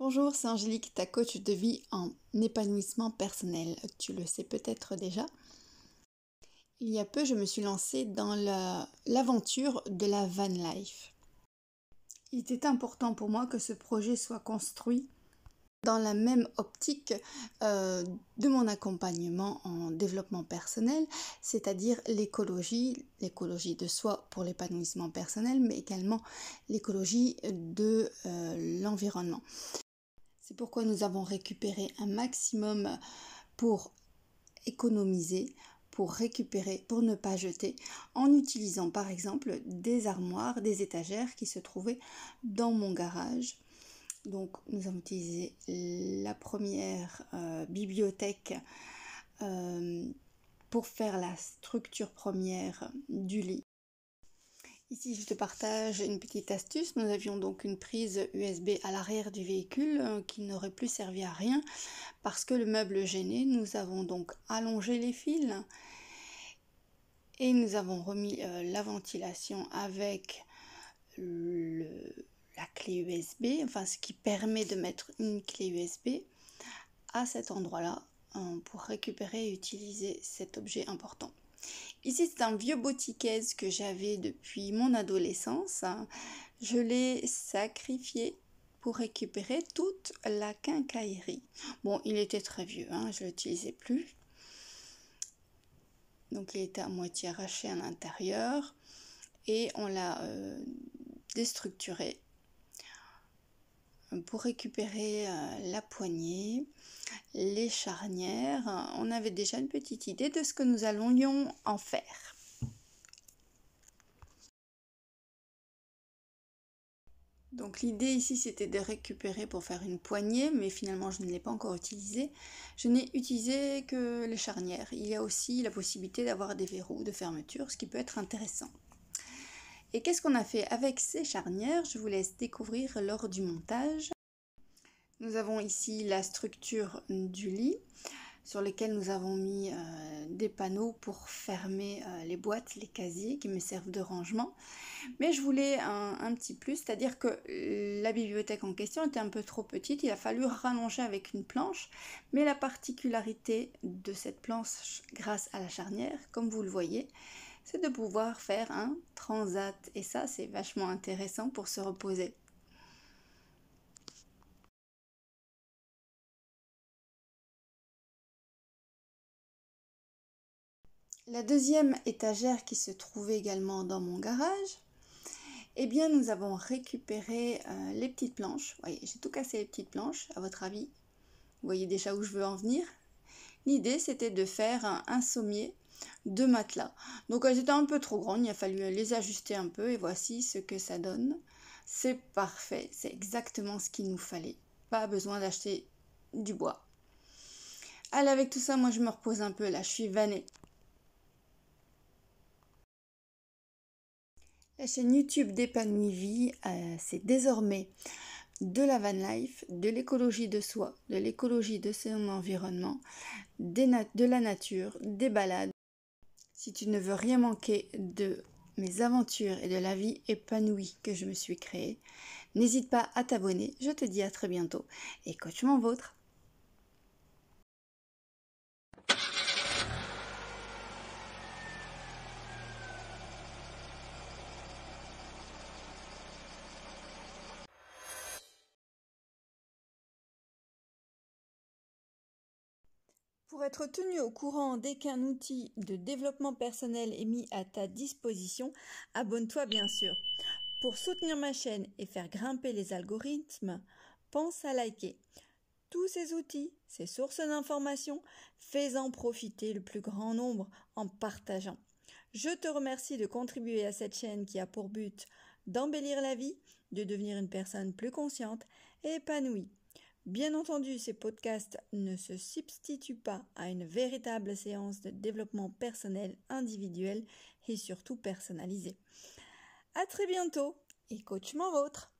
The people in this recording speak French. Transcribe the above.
Bonjour, c'est Angélique, ta coach de vie en épanouissement personnel. Tu le sais peut-être déjà. Il y a peu, je me suis lancée dans l'aventure de la van life. Il était important pour moi que ce projet soit construit dans la même optique euh, de mon accompagnement en développement personnel, c'est-à-dire l'écologie, l'écologie de soi pour l'épanouissement personnel, mais également l'écologie de euh, l'environnement. C'est pourquoi nous avons récupéré un maximum pour économiser, pour récupérer, pour ne pas jeter, en utilisant par exemple des armoires, des étagères qui se trouvaient dans mon garage. Donc nous avons utilisé la première euh, bibliothèque euh, pour faire la structure première du lit. Ici, je te partage une petite astuce. Nous avions donc une prise USB à l'arrière du véhicule euh, qui n'aurait plus servi à rien parce que le meuble gênait. Nous avons donc allongé les fils et nous avons remis euh, la ventilation avec la clé USB, enfin ce qui permet de mettre une clé USB à cet endroit-là euh, pour récupérer et utiliser cet objet important. Ici, c'est un vieux boutiquez que j'avais depuis mon adolescence. Je l'ai sacrifié pour récupérer toute la quincaillerie. Bon, il était très vieux, hein, je ne l'utilisais plus. Donc il était à moitié arraché à l'intérieur et on l'a euh, déstructuré euh, pour récupérer euh, la poignée, les charnières. On avait déjà une petite idée de ce que nous allions en faire. Donc l'idée ici c'était de récupérer pour faire une poignée, mais finalement je ne l'ai pas encore utilisée. Je n'ai utilisé que les charnières. Il y a aussi la possibilité d'avoir des verrous de fermeture, ce qui peut être intéressant. Et qu'est-ce qu'on a fait avec ces charnières Je vous laisse découvrir lors du montage. Nous avons ici la structure du lit sur lequel nous avons mis euh, des panneaux pour fermer euh, les boîtes, les casiers qui me servent de rangement. Mais je voulais un petit plus, c'est-à-dire que la bibliothèque en question était un peu trop petite, il a fallu rallonger avec une planche. Mais la particularité de cette planche grâce à la charnière, comme vous le voyez, c'est de pouvoir faire un transat. Et ça, c'est vachement intéressant pour se reposer. La deuxième étagère qui se trouvait également dans mon garage, et eh bien nous avons récupéré euh, les petites planches. Vous voyez, j'ai tout cassé les petites planches, à votre avis. Vous voyez déjà où je veux en venir. L'idée c'était de faire un sommier de matelas. Donc elles étaient un peu trop grandes, il a fallu les ajuster un peu et voici ce que ça donne. C'est parfait, c'est exactement ce qu'il nous fallait. Pas besoin d'acheter du bois. Allez, avec tout ça, moi je me repose un peu là, je suis vannée. La chaîne YouTube d'Épanouie Vie, euh, c'est désormais de la van life, de l'écologie de soi, de l'écologie de son environnement, des de la nature, des balades si tu ne veux rien manquer de mes aventures et de la vie épanouie que je me suis créée, n'hésite pas à t'abonner. Je te dis à très bientôt et coachement vôtre. Pour être tenu au courant dès qu'un outil de développement personnel est mis à ta disposition, abonne-toi bien sûr. Pour soutenir ma chaîne et faire grimper les algorithmes, pense à liker. Tous ces outils, ces sources d'informations, fais-en profiter le plus grand nombre en partageant. Je te remercie de contribuer à cette chaîne qui a pour but d'embellir la vie, de devenir une personne plus consciente et épanouie. Bien entendu, ces podcasts ne se substituent pas à une véritable séance de développement personnel individuel et surtout personnalisé. À très bientôt et coachement vôtre!